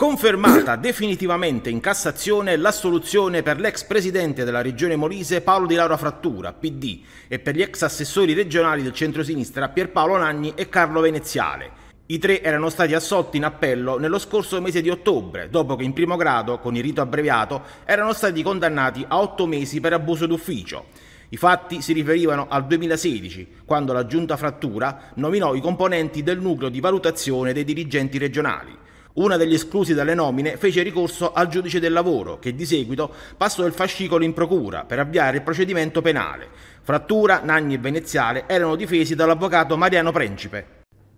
Confermata definitivamente in Cassazione l'assoluzione per l'ex presidente della regione Molise Paolo Di Laura Frattura, PD, e per gli ex assessori regionali del centro-sinistra Pierpaolo Nagni e Carlo Veneziale. I tre erano stati assolti in appello nello scorso mese di ottobre, dopo che in primo grado, con il rito abbreviato, erano stati condannati a otto mesi per abuso d'ufficio. I fatti si riferivano al 2016, quando la giunta Frattura nominò i componenti del nucleo di valutazione dei dirigenti regionali. Una degli esclusi dalle nomine fece ricorso al giudice del lavoro, che di seguito passò il fascicolo in procura per avviare il procedimento penale. Frattura, Nagni e Veneziale erano difesi dall'avvocato Mariano Principe.